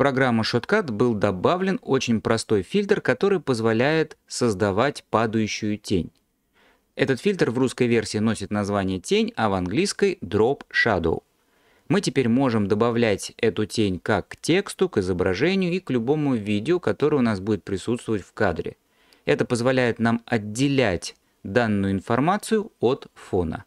программу Shotcut был добавлен очень простой фильтр, который позволяет создавать падающую тень. Этот фильтр в русской версии носит название «тень», а в английской «drop shadow». Мы теперь можем добавлять эту тень как к тексту, к изображению и к любому видео, которое у нас будет присутствовать в кадре. Это позволяет нам отделять данную информацию от фона.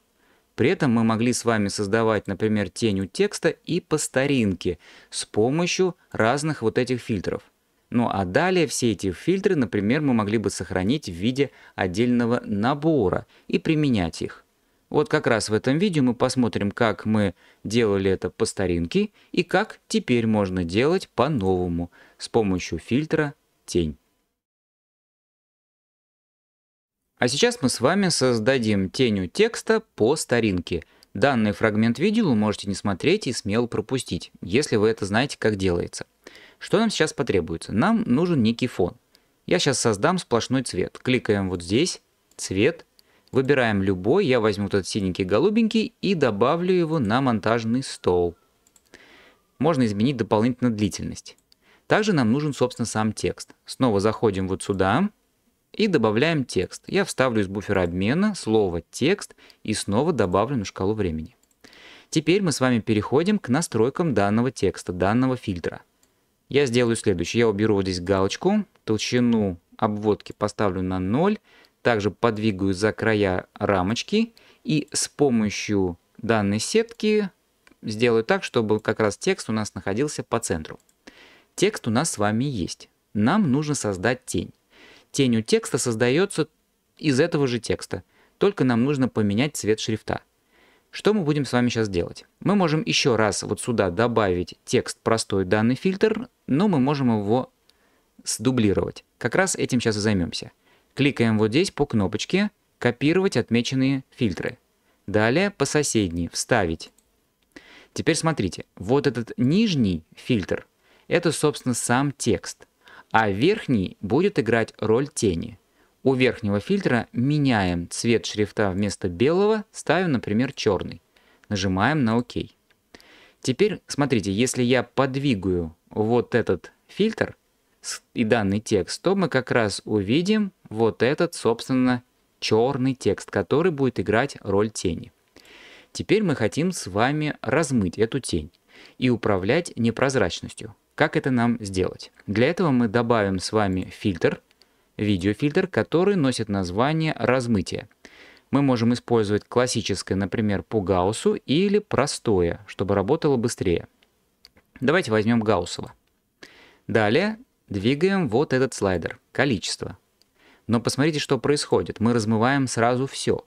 При этом мы могли с вами создавать, например, тень у текста и по старинке с помощью разных вот этих фильтров. Ну а далее все эти фильтры, например, мы могли бы сохранить в виде отдельного набора и применять их. Вот как раз в этом видео мы посмотрим, как мы делали это по старинке и как теперь можно делать по-новому с помощью фильтра «Тень». А сейчас мы с вами создадим тенью текста по старинке. Данный фрагмент видео вы можете не смотреть и смело пропустить, если вы это знаете, как делается. Что нам сейчас потребуется? Нам нужен некий фон. Я сейчас создам сплошной цвет. Кликаем вот здесь, цвет, выбираем любой, я возьму этот синенький голубенький и добавлю его на монтажный стол. Можно изменить дополнительно длительность. Также нам нужен, собственно, сам текст. Снова заходим вот сюда, и добавляем текст. Я вставлю из буфера обмена слово «текст» и снова добавлю на шкалу времени. Теперь мы с вами переходим к настройкам данного текста, данного фильтра. Я сделаю следующее. Я уберу вот здесь галочку, толщину обводки поставлю на 0, также подвигаю за края рамочки и с помощью данной сетки сделаю так, чтобы как раз текст у нас находился по центру. Текст у нас с вами есть. Нам нужно создать тень тенью текста создается из этого же текста, только нам нужно поменять цвет шрифта. Что мы будем с вами сейчас делать? Мы можем еще раз вот сюда добавить текст простой данный фильтр, но мы можем его сдублировать. Как раз этим сейчас и займемся. Кликаем вот здесь по кнопочке «Копировать отмеченные фильтры». Далее по соседней «Вставить». Теперь смотрите, вот этот нижний фильтр – это, собственно, сам текст – а верхний будет играть роль тени. У верхнего фильтра меняем цвет шрифта вместо белого, ставим, например, черный. Нажимаем на ОК. Теперь, смотрите, если я подвигаю вот этот фильтр и данный текст, то мы как раз увидим вот этот, собственно, черный текст, который будет играть роль тени. Теперь мы хотим с вами размыть эту тень и управлять непрозрачностью. Как это нам сделать? Для этого мы добавим с вами фильтр, видеофильтр, который носит название «размытие». Мы можем использовать классическое, например, по Гауссу, или простое, чтобы работало быстрее. Давайте возьмем Гауссово. Далее двигаем вот этот слайдер, количество. Но посмотрите, что происходит. Мы размываем сразу все.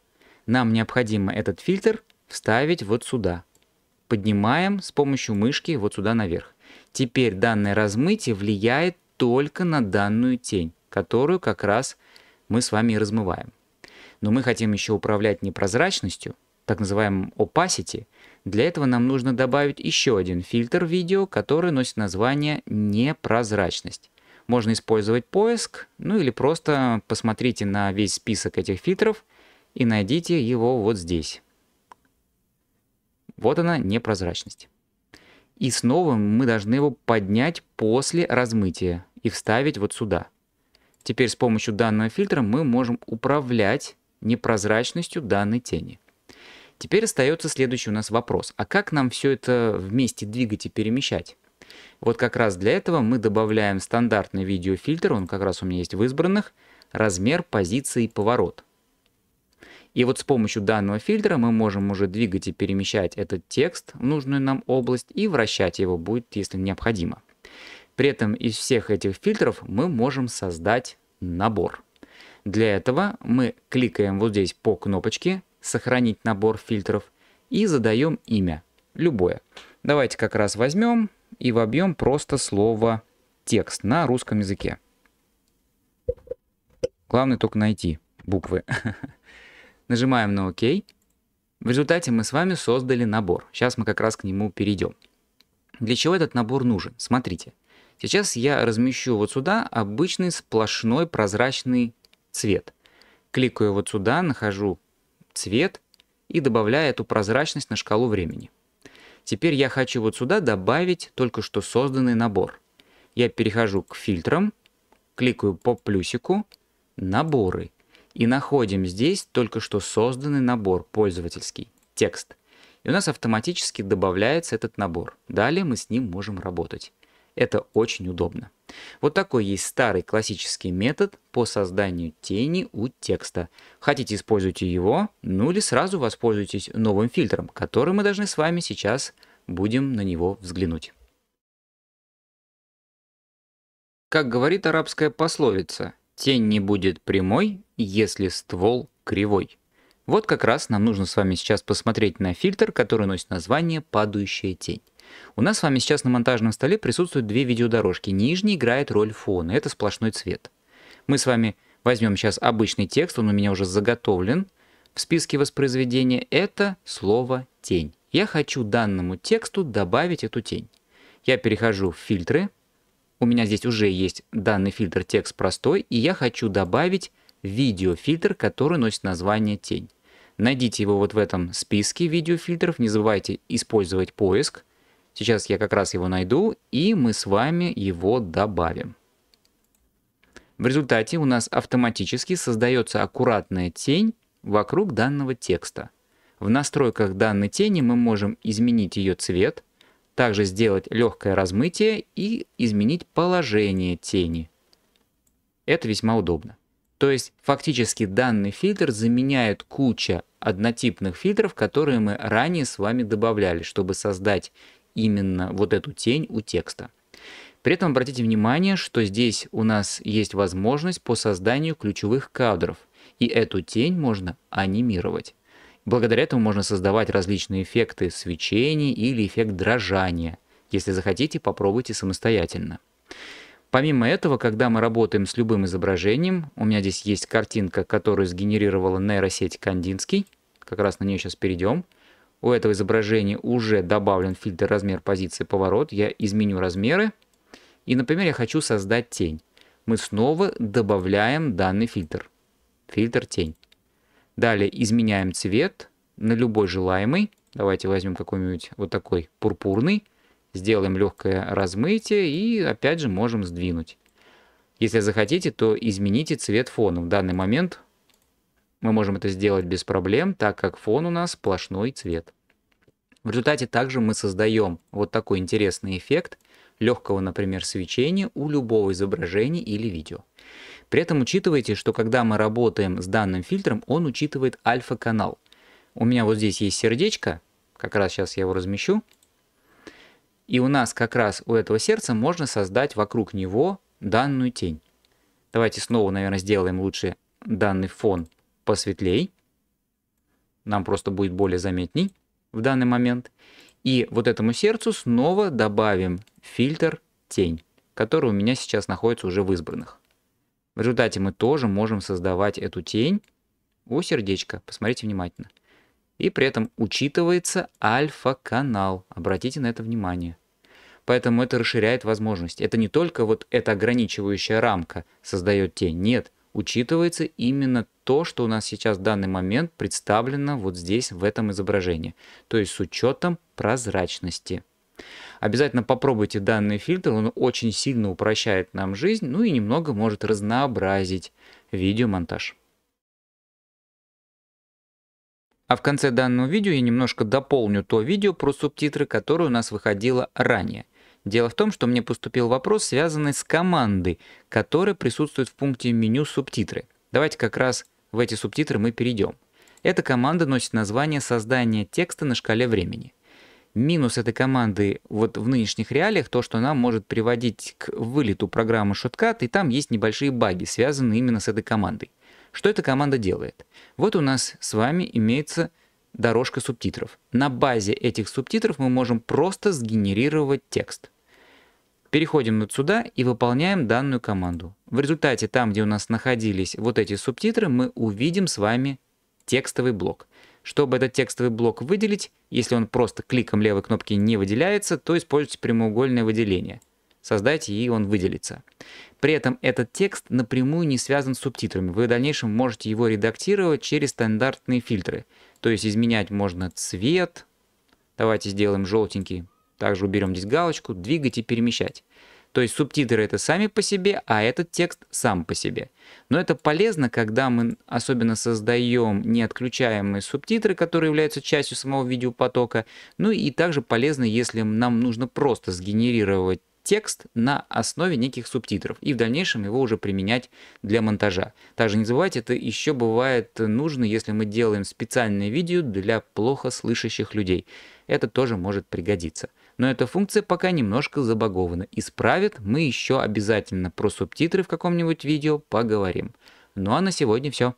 Нам необходимо этот фильтр вставить вот сюда. Поднимаем с помощью мышки вот сюда наверх. Теперь данное размытие влияет только на данную тень, которую как раз мы с вами и размываем. Но мы хотим еще управлять непрозрачностью, так называемым opacity. Для этого нам нужно добавить еще один фильтр видео, который носит название непрозрачность. Можно использовать поиск, ну или просто посмотрите на весь список этих фильтров и найдите его вот здесь. Вот она, непрозрачность. И снова мы должны его поднять после размытия и вставить вот сюда. Теперь с помощью данного фильтра мы можем управлять непрозрачностью данной тени. Теперь остается следующий у нас вопрос. А как нам все это вместе двигать и перемещать? Вот как раз для этого мы добавляем стандартный видеофильтр, он как раз у меня есть в избранных, размер, позиции и поворот. И вот с помощью данного фильтра мы можем уже двигать и перемещать этот текст в нужную нам область и вращать его будет, если необходимо. При этом из всех этих фильтров мы можем создать набор. Для этого мы кликаем вот здесь по кнопочке «Сохранить набор фильтров» и задаем имя, любое. Давайте как раз возьмем и вобьем просто слово «текст» на русском языке. Главное только найти буквы. нажимаем на ОК. В результате мы с вами создали набор. Сейчас мы как раз к нему перейдем. Для чего этот набор нужен? Смотрите. Сейчас я размещу вот сюда обычный сплошной прозрачный цвет. Кликаю вот сюда, нахожу цвет и добавляю эту прозрачность на шкалу времени. Теперь я хочу вот сюда добавить только что созданный набор. Я перехожу к фильтрам, кликаю по плюсику, наборы. И находим здесь только что созданный набор пользовательский, текст. И у нас автоматически добавляется этот набор. Далее мы с ним можем работать. Это очень удобно. Вот такой есть старый классический метод по созданию тени у текста. Хотите, используйте его, ну или сразу воспользуйтесь новым фильтром, который мы должны с вами сейчас будем на него взглянуть. Как говорит арабская пословица, Тень не будет прямой, если ствол кривой. Вот как раз нам нужно с вами сейчас посмотреть на фильтр, который носит название «Падающая тень». У нас с вами сейчас на монтажном столе присутствуют две видеодорожки. Нижний играет роль фона, это сплошной цвет. Мы с вами возьмем сейчас обычный текст, он у меня уже заготовлен в списке воспроизведения. Это слово «тень». Я хочу данному тексту добавить эту тень. Я перехожу в фильтры – у меня здесь уже есть данный фильтр текст простой, и я хочу добавить видеофильтр, который носит название тень. Найдите его вот в этом списке видеофильтров, не забывайте использовать поиск. Сейчас я как раз его найду, и мы с вами его добавим. В результате у нас автоматически создается аккуратная тень вокруг данного текста. В настройках данной тени мы можем изменить ее цвет, также сделать легкое размытие и изменить положение тени. Это весьма удобно. То есть фактически данный фильтр заменяет куча однотипных фильтров, которые мы ранее с вами добавляли, чтобы создать именно вот эту тень у текста. При этом обратите внимание, что здесь у нас есть возможность по созданию ключевых кадров, и эту тень можно анимировать. Благодаря этому можно создавать различные эффекты свечения или эффект дрожания. Если захотите, попробуйте самостоятельно. Помимо этого, когда мы работаем с любым изображением, у меня здесь есть картинка, которую сгенерировала нейросеть Кандинский, как раз на нее сейчас перейдем. У этого изображения уже добавлен фильтр размер позиции поворот. Я изменю размеры. И, например, я хочу создать тень. Мы снова добавляем данный фильтр. Фильтр тень. Далее изменяем цвет на любой желаемый. Давайте возьмем какой-нибудь вот такой пурпурный. Сделаем легкое размытие и опять же можем сдвинуть. Если захотите, то измените цвет фона. В данный момент мы можем это сделать без проблем, так как фон у нас сплошной цвет. В результате также мы создаем вот такой интересный эффект легкого, например, свечения у любого изображения или видео. При этом учитывайте, что когда мы работаем с данным фильтром, он учитывает альфа-канал. У меня вот здесь есть сердечко, как раз сейчас я его размещу. И у нас как раз у этого сердца можно создать вокруг него данную тень. Давайте снова, наверное, сделаем лучше данный фон посветлей. Нам просто будет более заметней в данный момент. И вот этому сердцу снова добавим фильтр тень, который у меня сейчас находится уже в избранных. В результате мы тоже можем создавать эту тень у сердечка. Посмотрите внимательно. И при этом учитывается альфа-канал. Обратите на это внимание. Поэтому это расширяет возможность. Это не только вот эта ограничивающая рамка создает тень. Нет, учитывается именно то, что у нас сейчас в данный момент представлено вот здесь, в этом изображении. То есть с учетом прозрачности. Обязательно попробуйте данный фильтр, он очень сильно упрощает нам жизнь, ну и немного может разнообразить видеомонтаж. А в конце данного видео я немножко дополню то видео про субтитры, которое у нас выходило ранее. Дело в том, что мне поступил вопрос, связанный с командой, которая присутствует в пункте меню «Субтитры». Давайте как раз в эти субтитры мы перейдем. Эта команда носит название «Создание текста на шкале времени». Минус этой команды вот в нынешних реалиях то, что она может приводить к вылету программы Shotcut, и там есть небольшие баги, связанные именно с этой командой. Что эта команда делает? Вот у нас с вами имеется дорожка субтитров. На базе этих субтитров мы можем просто сгенерировать текст. Переходим вот сюда и выполняем данную команду. В результате, там, где у нас находились вот эти субтитры, мы увидим с вами текстовый блок. Чтобы этот текстовый блок выделить, если он просто кликом левой кнопки не выделяется, то используйте прямоугольное выделение. Создайте, и он выделится. При этом этот текст напрямую не связан с субтитрами. Вы в дальнейшем можете его редактировать через стандартные фильтры. То есть изменять можно цвет. Давайте сделаем желтенький. Также уберем здесь галочку «Двигать и перемещать». То есть субтитры это сами по себе, а этот текст сам по себе. Но это полезно, когда мы особенно создаем неотключаемые субтитры, которые являются частью самого видеопотока. Ну и также полезно, если нам нужно просто сгенерировать текст на основе неких субтитров и в дальнейшем его уже применять для монтажа. Также не забывайте, это еще бывает нужно, если мы делаем специальное видео для плохо слышащих людей. Это тоже может пригодиться но эта функция пока немножко забагована. Исправит, мы еще обязательно про субтитры в каком-нибудь видео поговорим. Ну а на сегодня все.